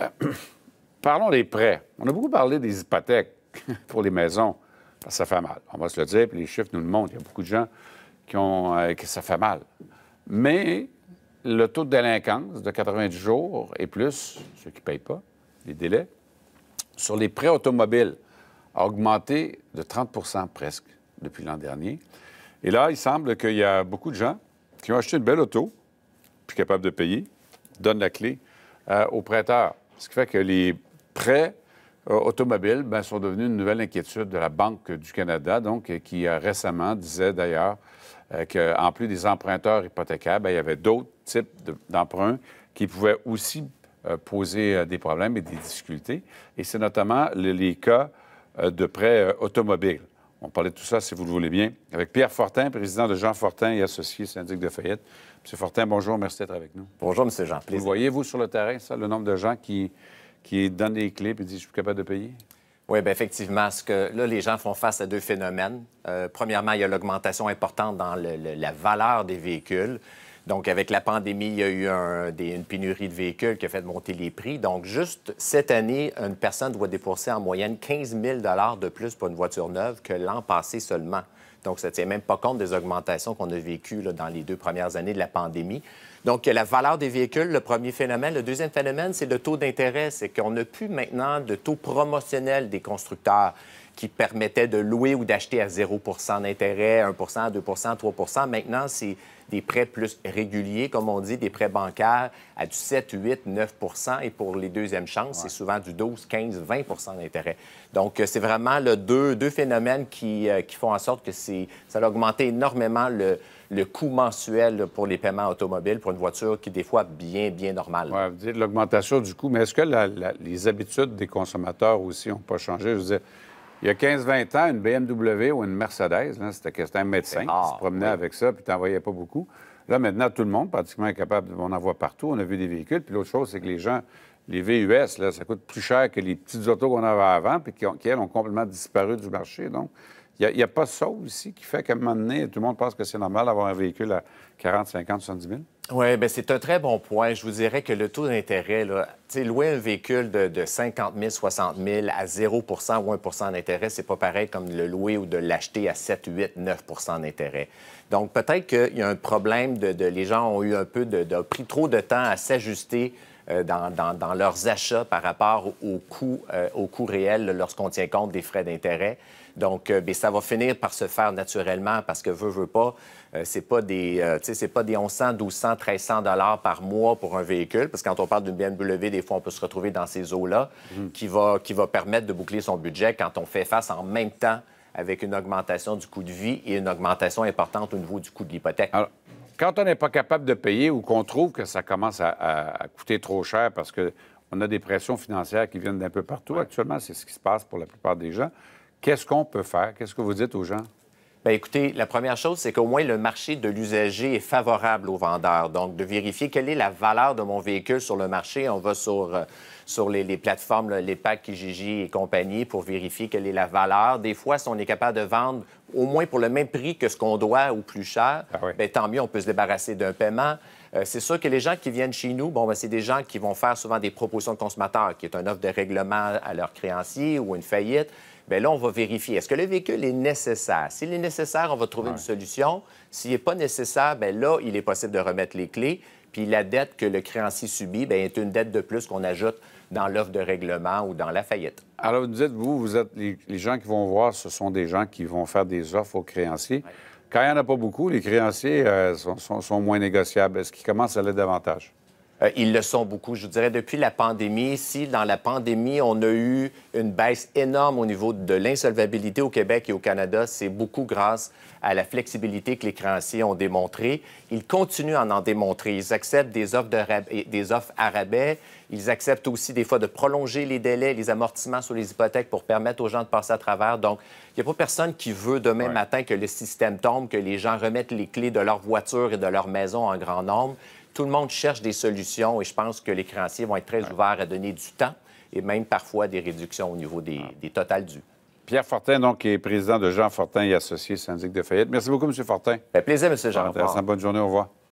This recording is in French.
Euh, parlons des prêts. On a beaucoup parlé des hypothèques pour les maisons, ça fait mal. On va se le dire, puis les chiffres nous le montrent. Il y a beaucoup de gens qui ont, euh, que ça fait mal. Mais le taux de délinquance de 90 jours et plus, ceux qui ne payent pas, les délais, sur les prêts automobiles a augmenté de 30 presque depuis l'an dernier. Et là, il semble qu'il y a beaucoup de gens qui ont acheté une belle auto, puis capable de payer, donnent la clé euh, aux prêteurs. Ce qui fait que les prêts euh, automobiles ben, sont devenus une nouvelle inquiétude de la Banque du Canada, donc, euh, qui euh, récemment disait d'ailleurs qu'en plus des emprunteurs hypothécaires, ben, il y avait d'autres types d'emprunts qui pouvaient aussi poser des problèmes et des difficultés. Et c'est notamment les cas de prêts automobiles. On parlait de tout ça, si vous le voulez bien, avec Pierre Fortin, président de Jean Fortin et associé syndic de Fayette. Monsieur Fortin, bonjour, merci d'être avec nous. Bonjour, Monsieur Jean. Plaisir. Vous voyez, vous, sur le terrain, ça, le nombre de gens qui, qui donnent des clés et disent « je suis capable de payer ». Oui, bien effectivement, ce que là, les gens font face à deux phénomènes. Euh, premièrement, il y a l'augmentation importante dans la valeur des véhicules. Donc, avec la pandémie, il y a eu une pénurie de véhicules qui a fait monter les prix. Donc, juste cette année, une personne doit dépenser en moyenne 15 000 de plus pour une voiture neuve que l'an passé seulement. Donc, ça ne tient même pas compte des augmentations qu'on a vécues dans les deux premières années de la pandémie. Donc, la valeur des véhicules, le premier phénomène. Le deuxième phénomène, c'est le taux d'intérêt. C'est qu'on n'a plus maintenant de taux promotionnel des constructeurs qui permettaient de louer ou d'acheter à 0 d'intérêt, 1 2 3 Maintenant, c'est des prêts plus réguliers, comme on dit, des prêts bancaires à du 7, 8, 9 Et pour les deuxièmes chances, c'est souvent du 12, 15, 20 d'intérêt. Donc, euh, c'est vraiment le deux, phénomènes qui, euh, qui font en sorte que c'est ça a augmenté énormément le, coût mensuel pour les paiements automobiles pour une voiture qui, des fois, bien, bien normale. Ouais, vous dites l'augmentation du coût, mais est-ce que les habitudes des consommateurs aussi n'ont pas changé? Je veux dire, il y a 15-20 ans, une BMW ou une Mercedes, c'était un médecin qui se promenait avec ça, puis n'en voyais pas beaucoup. Là, maintenant, tout le monde pratiquement est capable, on en voit partout, on a vu des véhicules. Puis l'autre chose, c'est que les gens, les VUS, là, ça coûte plus cher que les petites autos qu'on avait avant, puis qui, ont, elles, ont complètement disparu du marché. Donc, il n'y a, pas ça aussi qui fait qu'à un moment donné, tout le monde pense que c'est normal d'avoir un véhicule à 40, 50, 70 000? Oui, bien, c'est un très bon point. Je vous dirais que le taux d'intérêt, là, louer un véhicule de, 50 000, 60 000 à 0 ou 1 d'intérêt, c'est pas pareil comme le louer ou de l'acheter à 7, 8, 9 d'intérêt. Donc, peut-être qu'il y a un problème de, Les gens ont eu un peu de, de pris trop de temps à s'ajuster euh, dans, leurs achats par rapport au coût, euh, au coût réel lorsqu'on tient compte des frais d'intérêt. Donc, euh, ben, ça va finir par se faire naturellement parce que veut, veux pas, c'est pas des, c'est pas des 1100, 1200, 1300 dollars par mois pour un véhicule. Parce que quand on parle d'une BMW, des fois, on peut se retrouver dans ces eaux-là mhm. qui, va, qui va permettre de boucler son budget quand on fait face en même temps avec une augmentation du coût de vie et une augmentation importante au niveau du coût de l'hypothèque. Quand on n'est pas capable de payer ou qu'on trouve que ça commence à, coûter trop cher parce qu'on a des pressions financières qui viennent d'un peu partout, actuellement, c'est ce qui se passe pour la plupart des gens, qu'est-ce qu'on peut faire? Qu'est-ce que vous dites aux gens? Ben, écoutez, la première chose, c'est qu'au moins le marché de l'usager est favorable aux vendeurs. Donc, de vérifier quelle est la valeur de mon véhicule sur le marché. On va sur, euh, sur les, plateformes, les packs et compagnie, pour vérifier quelle est la valeur. Des fois, si on est capable de vendre au moins pour le même prix que ce qu'on doit ou plus cher, mais ah ben, tant mieux, on peut se débarrasser d'un paiement. Euh, c'est sûr que les gens qui viennent chez nous, bon, ben, c'est des gens qui vont faire souvent des propositions de consommateurs, qui est un offre de règlement à leurs créanciers ou une faillite. Bien là, on va vérifier. Est-ce que le véhicule est nécessaire? S'il est nécessaire, on va trouver une solution. S'il n'est pas nécessaire, bien là, il est possible de remettre les clés. Puis la dette que le créancier subit bien, est une dette de plus qu'on ajoute dans l'offre de règlement ou dans la faillite. Alors, vous dites, vous, vous êtes les, gens qui vont voir, ce sont des gens qui vont faire des offres aux créanciers. Quand il n'y en a pas beaucoup, les créanciers euh, sont, sont, moins négociables. Est-ce qu'ils commencent à l'être davantage? Euh, ils le sont beaucoup, je vous dirais, depuis la pandémie. Si dans la pandémie, on a eu une baisse énorme au niveau de l'insolvabilité au Québec et au Canada, c'est beaucoup grâce à la flexibilité que les créanciers ont démontré. Ils continuent à en démontrer. Ils acceptent des offres, de à rabais. Ils acceptent aussi des fois de prolonger les délais, les amortissements sur les hypothèques pour permettre aux gens de passer à travers. Donc, il n'y a pas personne qui veut demain matin que le système tombe, que les gens remettent les clés de leur voiture et de leur maison en grand nombre. Tout le monde cherche des solutions et je pense que les créanciers vont être très ouverts à donner du temps et même parfois des réductions au niveau des, ah. totales dus. Pierre Fortin, donc, qui est président de Jean Fortin et associé syndic de Fayette. Merci beaucoup, M. Fortin. plaisir, M. Jean. Bonne journée, au revoir.